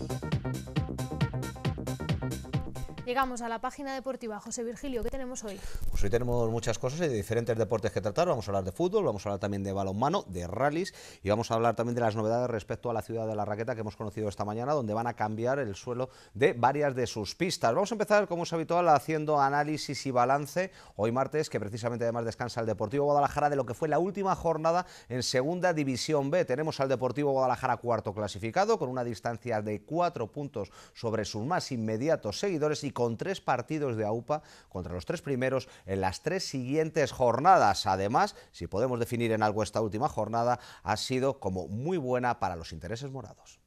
Thank you. Llegamos a la página deportiva. José Virgilio, ¿qué tenemos hoy? Pues hoy tenemos muchas cosas y de diferentes deportes que tratar. Vamos a hablar de fútbol, vamos a hablar también de balonmano, de rallies y vamos a hablar también de las novedades respecto a la ciudad de la raqueta que hemos conocido esta mañana, donde van a cambiar el suelo de varias de sus pistas. Vamos a empezar, como es habitual, haciendo análisis y balance hoy martes, que precisamente además descansa el Deportivo Guadalajara de lo que fue la última jornada en Segunda División B. Tenemos al Deportivo Guadalajara cuarto clasificado con una distancia de cuatro puntos sobre sus más inmediatos seguidores y con tres partidos de AUPA contra los tres primeros en las tres siguientes jornadas. Además, si podemos definir en algo esta última jornada, ha sido como muy buena para los intereses morados.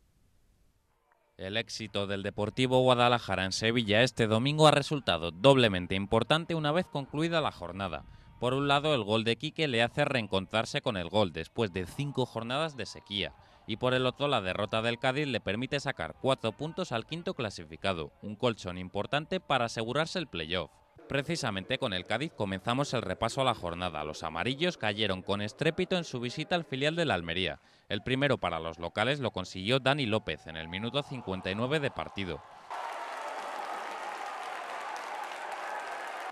El éxito del Deportivo Guadalajara en Sevilla este domingo ha resultado doblemente importante una vez concluida la jornada. Por un lado, el gol de Quique le hace reencontrarse con el gol después de cinco jornadas de sequía y por el otro la derrota del Cádiz le permite sacar cuatro puntos al quinto clasificado, un colchón importante para asegurarse el playoff. Precisamente con el Cádiz comenzamos el repaso a la jornada. Los amarillos cayeron con estrépito en su visita al filial de la Almería. El primero para los locales lo consiguió Dani López en el minuto 59 de partido.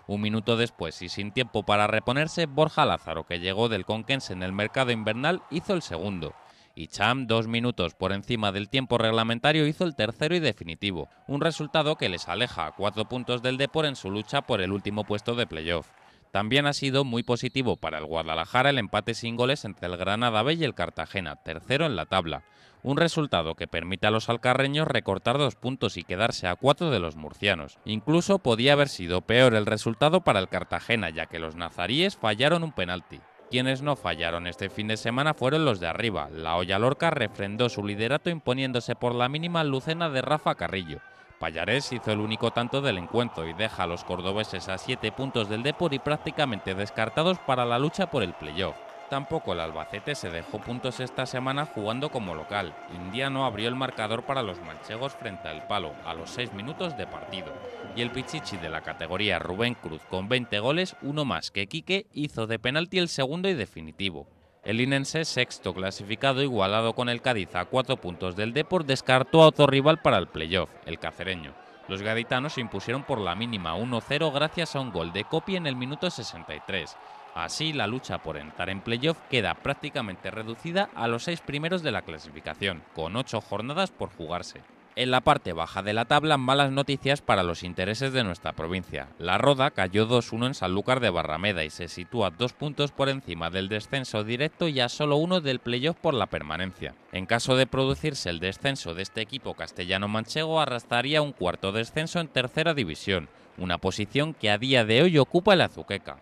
Un minuto después y sin tiempo para reponerse, Borja Lázaro, que llegó del Conquense en el mercado invernal, hizo el segundo y Cham, dos minutos por encima del tiempo reglamentario, hizo el tercero y definitivo, un resultado que les aleja a cuatro puntos del Depor en su lucha por el último puesto de playoff. También ha sido muy positivo para el Guadalajara el empate sin goles entre el Granada B y el Cartagena, tercero en la tabla, un resultado que permite a los alcarreños recortar dos puntos y quedarse a cuatro de los murcianos. Incluso podía haber sido peor el resultado para el Cartagena, ya que los nazaríes fallaron un penalti. Quienes no fallaron este fin de semana fueron los de arriba. La Olla Lorca refrendó su liderato imponiéndose por la mínima Lucena de Rafa Carrillo. Payarés hizo el único tanto del encuentro y deja a los cordobeses a siete puntos del Depor y prácticamente descartados para la lucha por el playoff. Tampoco el Albacete se dejó puntos esta semana jugando como local. Indiano abrió el marcador para los manchegos frente al palo a los 6 minutos de partido. Y el pichichi de la categoría Rubén Cruz con 20 goles, uno más que Quique, hizo de penalti el segundo y definitivo. El Inense, sexto clasificado igualado con el Cádiz a cuatro puntos del Depor, descartó a otro rival para el playoff, el cacereño. Los gaditanos se impusieron por la mínima 1-0 gracias a un gol de Copi en el minuto 63. Así, la lucha por entrar en playoff queda prácticamente reducida a los seis primeros de la clasificación, con ocho jornadas por jugarse. En la parte baja de la tabla, malas noticias para los intereses de nuestra provincia. La Roda cayó 2-1 en Sanlúcar de Barrameda y se sitúa dos puntos por encima del descenso directo y a solo uno del playoff por la permanencia. En caso de producirse el descenso de este equipo castellano-manchego, arrastraría un cuarto descenso en tercera división, una posición que a día de hoy ocupa el Azuqueca.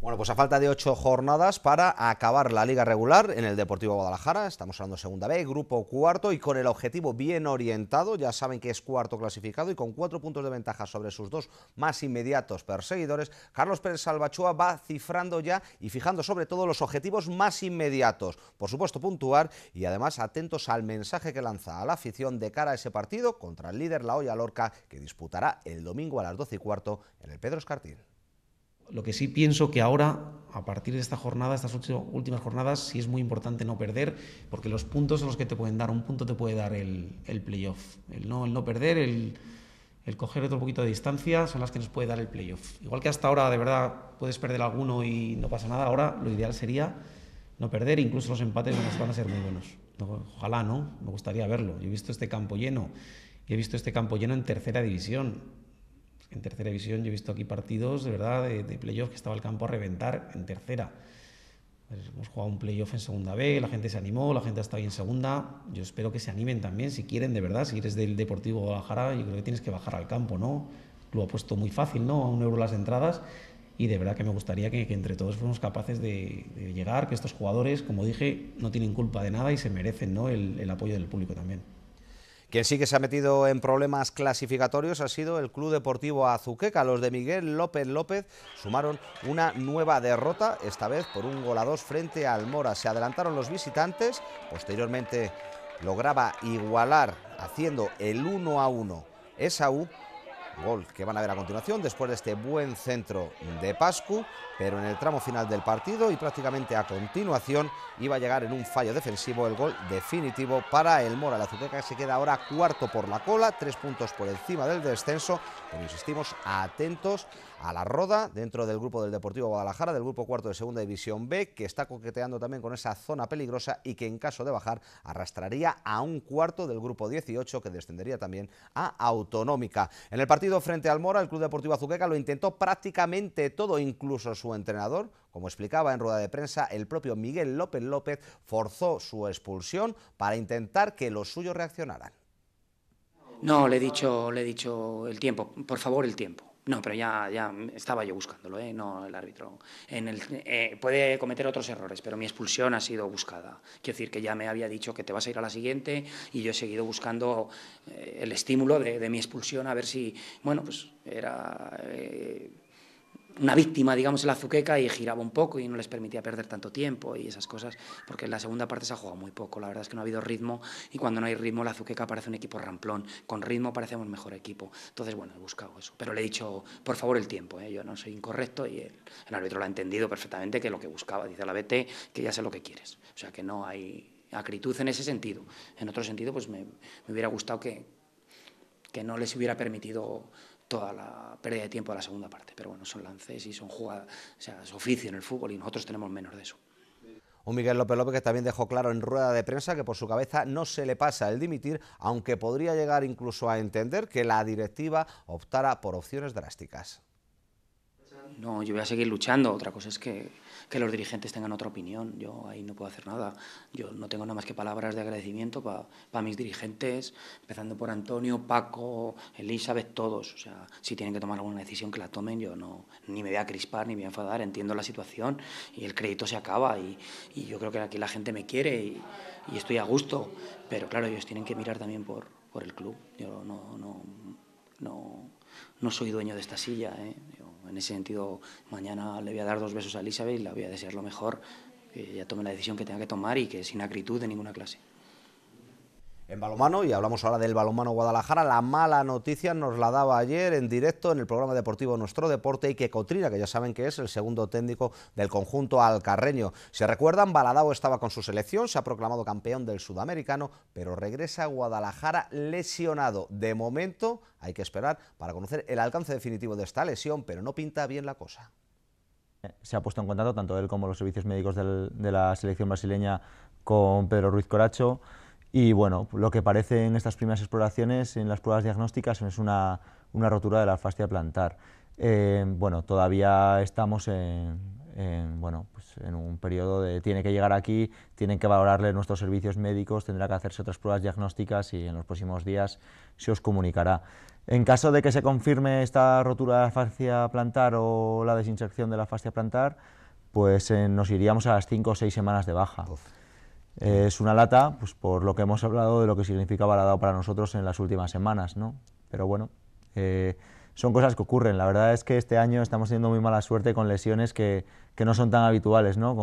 Bueno, pues a falta de ocho jornadas para acabar la liga regular en el Deportivo Guadalajara, estamos hablando segunda B, grupo cuarto y con el objetivo bien orientado, ya saben que es cuarto clasificado y con cuatro puntos de ventaja sobre sus dos más inmediatos perseguidores, Carlos Pérez Salvachúa va cifrando ya y fijando sobre todo los objetivos más inmediatos, por supuesto puntuar y además atentos al mensaje que lanza a la afición de cara a ese partido contra el líder La Hoya Lorca que disputará el domingo a las doce y cuarto en el Pedro Escartín. Lo que sí pienso que ahora, a partir de esta jornada, estas últimas jornadas, sí es muy importante no perder, porque los puntos son los que te pueden dar. Un punto te puede dar el, playoff. El no, no perder, el, el coger otro poquito de distancia, son las que nos puede dar el playoff. Igual que hasta ahora, de verdad, puedes perder alguno y no pasa nada, ahora lo ideal sería no perder, incluso los empates van a ser muy buenos. Ojalá, ¿no? Me gustaría verlo. Yo he visto este campo lleno, he visto este campo lleno en tercera división en tercera división yo he visto aquí partidos, de verdad, de, playoff que estaba el campo a reventar en tercera. Pues hemos jugado un playoff en segunda B, la gente se animó, la gente ha estado ahí en segunda. Yo espero que se animen también, si quieren, de verdad, si eres del Deportivo Guadalajara, yo creo que tienes que bajar al campo, ¿no? Lo ha puesto muy fácil, ¿no? A un euro las entradas y de verdad que me gustaría que, entre todos fuéramos capaces de, llegar, que estos jugadores, como dije, no tienen culpa de nada y se merecen ¿no? el apoyo del público también. Quien sí que se ha metido en problemas clasificatorios ha sido el Club Deportivo Azuqueca. Los de Miguel López López sumaron una nueva derrota, esta vez por un gol a dos frente al Mora. Se adelantaron los visitantes, posteriormente lograba igualar haciendo el 1 a esa U. Gol que van a ver a continuación después de este buen centro de Pascu, pero en el tramo final del partido y prácticamente a continuación iba a llegar en un fallo defensivo el gol definitivo para el Mora. La Azuteca se queda ahora cuarto por la cola, tres puntos por encima del descenso, pero insistimos atentos a la roda dentro del grupo del Deportivo Guadalajara, del grupo cuarto de Segunda División B, que está coqueteando también con esa zona peligrosa y que en caso de bajar arrastraría a un cuarto del grupo 18 que descendería también a Autonómica. En el partido frente al Mora, el Club Deportivo Azuqueca lo intentó prácticamente todo, incluso su entrenador, como explicaba en rueda de prensa el propio Miguel López López, forzó su expulsión para intentar que los suyos reaccionaran. No, le he dicho, le he dicho el tiempo, por favor, el tiempo. No, pero ya, ya estaba yo buscándolo, ¿eh? no el árbitro. Eh, puede cometer otros errores, pero mi expulsión ha sido buscada. Quiero decir que ya me había dicho que te vas a ir a la siguiente y yo he seguido buscando eh, el estímulo de, de, mi expulsión a ver si, bueno, pues era una víctima, digamos, en la Azuqueca y giraba un poco y no les permitía perder tanto tiempo y esas cosas, porque en la segunda parte se ha jugado muy poco, la verdad es que no ha habido ritmo y cuando no hay ritmo la Azuqueca parece un equipo ramplón, con ritmo parecemos mejor equipo, entonces bueno, he buscado eso, pero le he dicho, por favor, el tiempo, ¿eh? yo no soy incorrecto y el, árbitro lo ha entendido perfectamente que lo que buscaba, dice la BT, que ya sé lo que quieres, o sea que no hay acritud en ese sentido, en otro sentido pues me, me hubiera gustado que, que no les hubiera permitido toda la pérdida de tiempo de la segunda parte. Pero bueno, son lances y son jugadas, o sea, es oficio en el fútbol y nosotros tenemos menos de eso. Un Miguel López López que también dejó claro en rueda de prensa que por su cabeza no se le pasa el dimitir, aunque podría llegar incluso a entender que la directiva optara por opciones drásticas. No, yo voy a seguir luchando. Otra cosa es que, los dirigentes tengan otra opinión. Yo ahí no puedo hacer nada. Yo no tengo nada más que palabras de agradecimiento para mis dirigentes, empezando por Antonio, Paco, Elizabeth, todos. O sea, si tienen que tomar alguna decisión, que la tomen. Yo no, ni me voy a crispar, ni me voy a enfadar. Entiendo la situación y el crédito se acaba. Y, yo creo que aquí la gente me quiere y, estoy a gusto. Pero claro, ellos tienen que mirar también por, por el club. Yo no, no soy dueño de esta silla. ¿eh? en ese sentido, mañana le voy a dar dos besos a Elizabeth y le voy a desear lo mejor, que ella tome la decisión que tenga que tomar y que sin acritud de ninguna clase en balomano y hablamos ahora del balonmano Guadalajara. La mala noticia nos la daba ayer en directo en el programa deportivo Nuestro Deporte y que Cotrina, que ya saben que es el segundo técnico del conjunto alcarreño. Se recuerdan, Baladao estaba con su selección, se ha proclamado campeón del sudamericano, pero regresa a Guadalajara lesionado. De momento hay que esperar para conocer el alcance definitivo de esta lesión, pero no pinta bien la cosa. Se ha puesto en contacto tanto él como los servicios médicos de la selección brasileña con Pedro Ruiz Coracho. Y bueno, lo que parece en estas primeras exploraciones, en las pruebas diagnósticas, es una, rotura de la fascia plantar. Eh, bueno, todavía estamos pues en, un periodo de tiene que llegar aquí, tienen que valorarle nuestros servicios médicos, tendrá que hacerse otras pruebas diagnósticas y en los próximos días se os comunicará. En caso de que se confirme esta rotura de la fascia plantar o la desinsección de la fascia plantar, pues eh, nos iríamos a las 5 o 6 semanas de baja. Eh, es una lata, pues por lo que hemos hablado de lo que significaba la para nosotros en las últimas semanas, ¿no? Pero bueno, eh, son cosas que ocurren. La verdad es que este año estamos teniendo muy mala suerte con lesiones que, no son tan habituales, ¿no?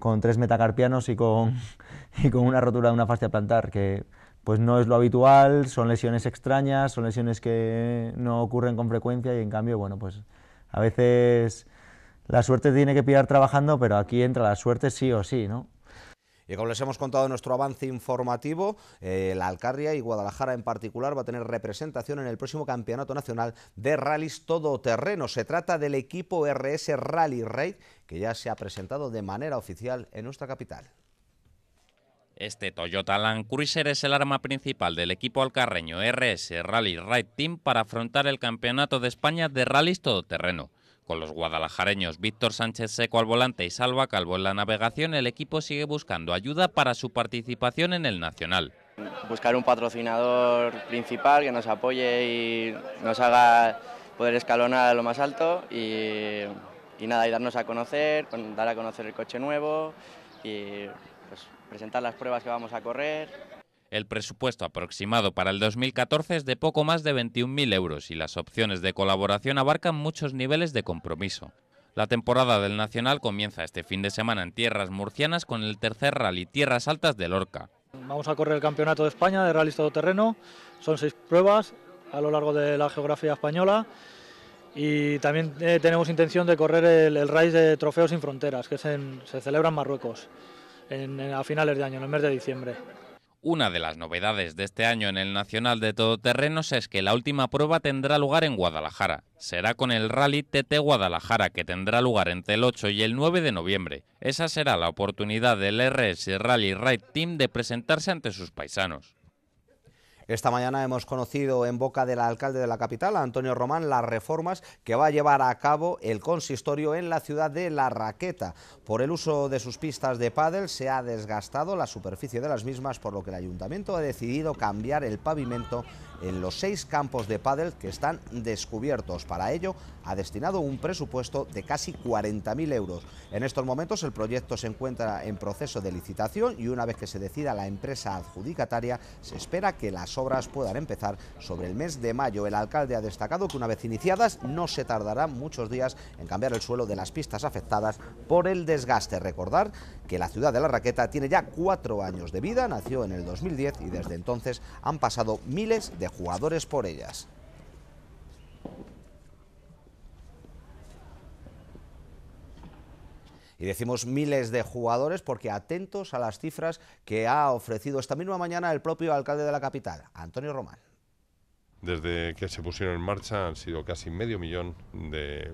Con, tres metacarpianos y con, con una rotura de una fascia plantar, que pues no es lo habitual, son lesiones extrañas, son lesiones que no ocurren con frecuencia y en cambio, bueno, pues a veces la suerte tiene que pillar trabajando, pero aquí entra la suerte sí o sí, ¿no? Y como les hemos contado en nuestro avance informativo, eh, la Alcarria y Guadalajara en particular va a tener representación en el próximo Campeonato Nacional de Rallys Todoterreno. Se trata del equipo RS Rally Raid que ya se ha presentado de manera oficial en nuestra capital. Este Toyota Land Cruiser es el arma principal del equipo alcarreño RS Rally Raid Team para afrontar el Campeonato de España de Rallys Todoterreno. Con los guadalajareños Víctor Sánchez Seco al volante y Salva Calvo en la navegación, el equipo sigue buscando ayuda para su participación en el Nacional. Buscar un patrocinador principal que nos apoye y nos haga poder escalonar a lo más alto y, nada, y darnos a conocer, dar a conocer el coche nuevo y pues, presentar las pruebas que vamos a correr el presupuesto aproximado para el 2014 es de poco más de 21.000 euros y las opciones de colaboración abarcan muchos niveles de compromiso. La temporada del Nacional comienza este fin de semana en tierras murcianas con el tercer rally Tierras Altas de Lorca. Vamos a correr el Campeonato de España de Rally Terreno, Son seis pruebas a lo largo de la geografía española y también eh, tenemos intención de correr el, Rally de Trofeos sin Fronteras, que se celebra en Marruecos a finales de año, en el mes de diciembre. Una de las novedades de este año en el Nacional de Todoterrenos es que la última prueba tendrá lugar en Guadalajara. Será con el Rally TT Guadalajara que tendrá lugar entre el 8 y el 9 de noviembre. Esa será la oportunidad del RS Rally Ride Team de presentarse ante sus paisanos. Esta mañana hemos conocido en boca del alcalde de la capital, Antonio Román, las reformas que va a llevar a cabo el consistorio en la ciudad de La Raqueta. Por el uso de sus pistas de pádel se ha desgastado la superficie de las mismas, por lo que el ayuntamiento ha decidido cambiar el pavimento en los seis campos de pádel que están descubiertos. Para ello ha destinado un presupuesto de casi 40.000 euros. En estos momentos el proyecto se encuentra en proceso de licitación y una vez que se decida la empresa adjudicataria se espera que las obras puedan empezar sobre el mes de mayo. El alcalde ha destacado que una vez iniciadas no se tardará muchos días en cambiar el suelo de las pistas afectadas por el desgaste. Recordar que la ciudad de La Raqueta tiene ya cuatro años de vida, nació en el 2010 y desde entonces han pasado miles de jugadores por ellas. Y decimos miles de jugadores porque atentos a las cifras que ha ofrecido esta misma mañana el propio alcalde de la capital, Antonio Román. Desde que se pusieron en marcha han sido casi medio millón de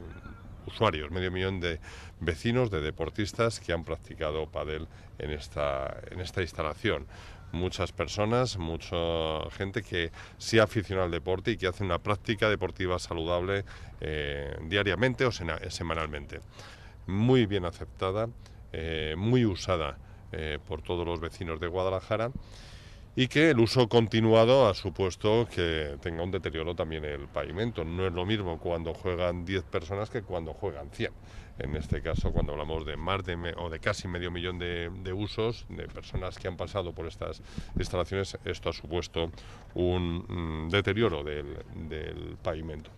usuarios, medio millón de vecinos, de deportistas que han practicado padel en esta, en esta instalación. Muchas personas, mucha gente que sí aficiona al deporte y que hace una práctica deportiva saludable eh, diariamente o semanalmente muy bien aceptada, eh, muy usada eh, por todos los vecinos de Guadalajara y que el uso continuado ha supuesto que tenga un deterioro también el pavimento. No es lo mismo cuando juegan 10 personas que cuando juegan 100. En este caso, cuando hablamos de más de o de casi medio millón de, usos, de personas que han pasado por estas instalaciones, esto ha supuesto un mm, deterioro del pavimento.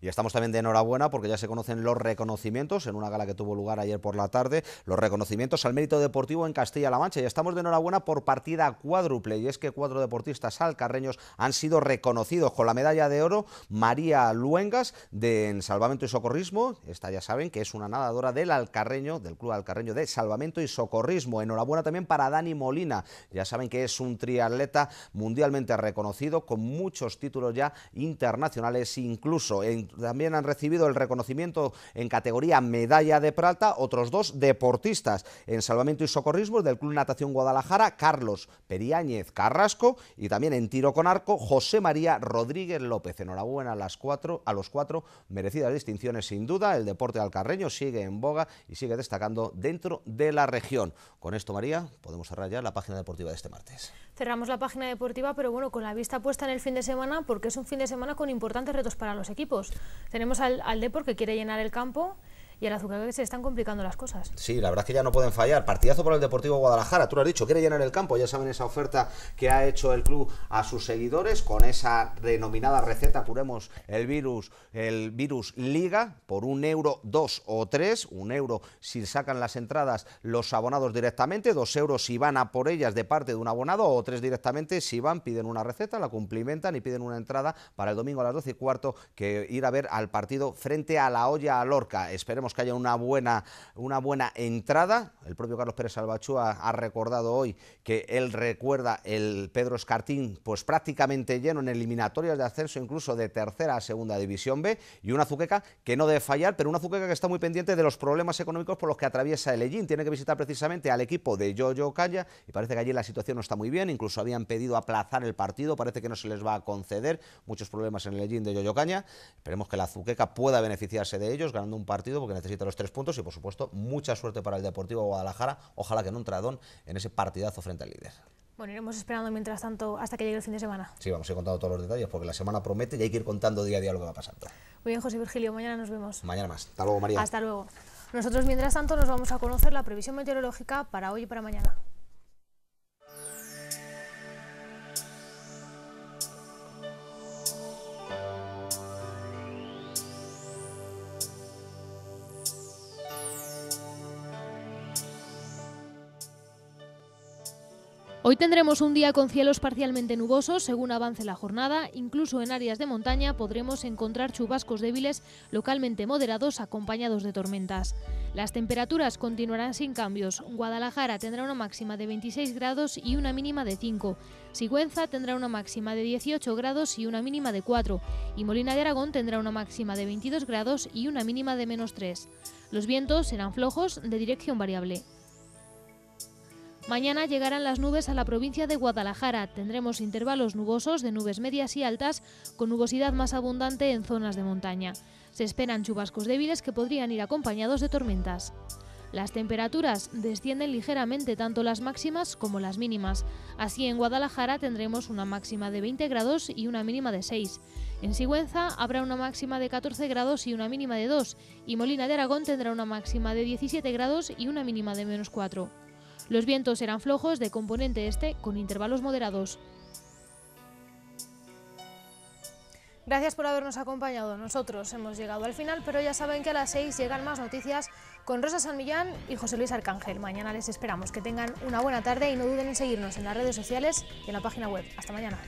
Y estamos también de enhorabuena porque ya se conocen los reconocimientos en una gala que tuvo lugar ayer por la tarde, los reconocimientos al mérito deportivo en Castilla-La Mancha. Y estamos de enhorabuena por partida cuádruple. Y es que cuatro deportistas alcarreños han sido reconocidos con la medalla de oro María Luengas de Salvamento y Socorrismo. Esta ya saben que es una nadadora del Alcarreño, del Club Alcarreño de Salvamento y Socorrismo. Enhorabuena también para Dani Molina. Ya saben que es un triatleta mundialmente reconocido con muchos títulos ya internacionales, incluso en también han recibido el reconocimiento en categoría medalla de plata otros dos deportistas en salvamento y socorrismo del Club Natación Guadalajara, Carlos Periáñez Carrasco y también en tiro con arco, José María Rodríguez López. Enhorabuena a, las cuatro, a los cuatro, merecidas distinciones sin duda. El deporte alcarreño sigue en boga y sigue destacando dentro de la región. Con esto, María, podemos cerrar ya la página deportiva de este martes. Cerramos la página deportiva, pero bueno, con la vista puesta en el fin de semana, porque es un fin de semana con importantes retos para los equipos. Tenemos al, al Depor que quiere llenar el campo y el azúcar que se están complicando las cosas. Sí, la verdad es que ya no pueden fallar. Partidazo por el Deportivo Guadalajara, tú lo has dicho, quiere llenar el campo, ya saben esa oferta que ha hecho el club a sus seguidores con esa denominada receta, curemos el virus, el virus Liga, por un euro, dos o tres, un euro si sacan las entradas los abonados directamente, dos euros si van a por ellas de parte de un abonado o tres directamente si van, piden una receta, la cumplimentan y piden una entrada para el domingo a las doce y cuarto que ir a ver al partido frente a la olla a Lorca. Esperemos que haya una buena, una buena entrada. El propio Carlos Pérez Salvachúa ha recordado hoy que él recuerda el Pedro Escartín pues prácticamente lleno en eliminatorias de ascenso incluso de tercera a segunda división B y una Zuqueca que no debe fallar, pero una Zuqueca que está muy pendiente de los problemas económicos por los que atraviesa el Ellín. Tiene que visitar precisamente al equipo de Yoyo Caña y parece que allí la situación no está muy bien, incluso habían pedido aplazar el partido, parece que no se les va a conceder, muchos problemas en el Ellín de Yoyo Caña. Esperemos que la Zuqueca pueda beneficiarse de ellos ganando un partido porque necesita los tres puntos y, por supuesto, mucha suerte para el Deportivo Guadalajara. Ojalá que no un tradón en ese partidazo frente al líder. Bueno, iremos esperando mientras tanto hasta que llegue el fin de semana. Sí, vamos a ir contando todos los detalles porque la semana promete y hay que ir contando día a día lo que va pasando. Muy bien, José Virgilio, mañana nos vemos. Mañana más. Hasta luego, María. Hasta luego. Nosotros, mientras tanto, nos vamos a conocer la previsión meteorológica para hoy y para mañana. Hoy tendremos un día con cielos parcialmente nubosos según avance la jornada, incluso en áreas de montaña podremos encontrar chubascos débiles localmente moderados acompañados de tormentas. Las temperaturas continuarán sin cambios. Guadalajara tendrá una máxima de 26 grados y una mínima de 5. Sigüenza tendrá una máxima de 18 grados y una mínima de 4. Y Molina de Aragón tendrá una máxima de 22 grados y una mínima de menos 3. Los vientos serán flojos de dirección variable. Mañana llegarán las nubes a la provincia de Guadalajara. Tendremos intervalos nubosos de nubes medias y altas, con nubosidad más abundante en zonas de montaña. Se esperan chubascos débiles que podrían ir acompañados de tormentas. Las temperaturas descienden ligeramente tanto las máximas como las mínimas. Así en Guadalajara tendremos una máxima de 20 grados y una mínima de 6. En Sigüenza habrá una máxima de 14 grados y una mínima de 2. Y Molina de Aragón tendrá una máxima de 17 grados y una mínima de menos 4. Los vientos serán flojos de componente este con intervalos moderados. Gracias por habernos acompañado. Nosotros hemos llegado al final, pero ya saben que a las 6 llegan más noticias con Rosa San Millán y José Luis Arcángel. Mañana les esperamos. Que tengan una buena tarde y no duden en seguirnos en las redes sociales y en la página web. Hasta mañana.